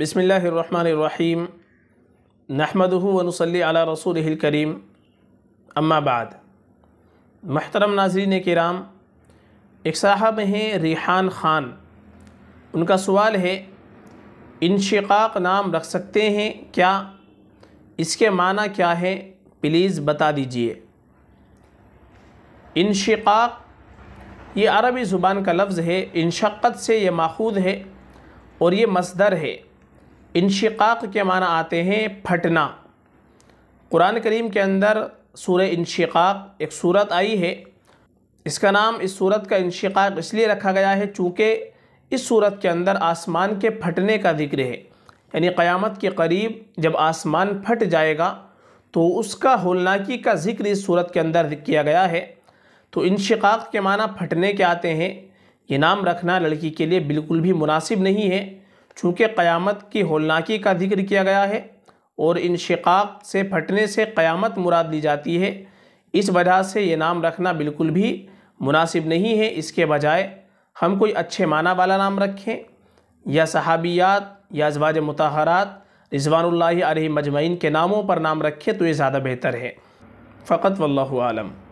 बसमीम नहमद वनसली अला रसूल करीम अम्माबाद महतरम नाजरीन कराम एक साहब हैं रिहान ख़ान उनका सवाल है इनशिकाक नाम रख सकते हैं क्या इसके माना क्या है प्लीज़ बता दीजिए इनशिकाक ये अरबी ज़ुबान का लफ्ज़ है इनशक़त से ये माखूद है और ये मसदर है इनशिकाक के माना आते हैं फटना कुरान करीम के अंदर सूर इनशिकाक एक सूरत आई है इसका नाम इस सूरत का इनशिकाक इसलिए रखा गया है चूँकि इस सूरत के अंदर आसमान के फटने का जिक्र है यानी क़यामत के करीब जब आसमान फट जाएगा तो उसका होलनाकी का जिक्र इस सूरत के अंदर किया गया है तो इनशाक़ के माना फटने के आते हैं ये नाम रखना लड़की के लिए बिल्कुल भी मुनासिब नहीं है चूँकि क़यामत की होलनाकी का जिक्र किया गया है और इन शिकाक़ से फटने से क़यामत मुराद ली जाती है इस वजह से ये नाम रखना बिल्कुल भी मुनासिब नहीं है इसके बजाय हम कोई अच्छे माना वाला नाम रखें या सहाबियात या अजवाज मतहरात रिजवानुल्लाह मजमैन के नामों पर नाम रखें तो ये ज़्यादा बेहतर है फ़कत वल्लम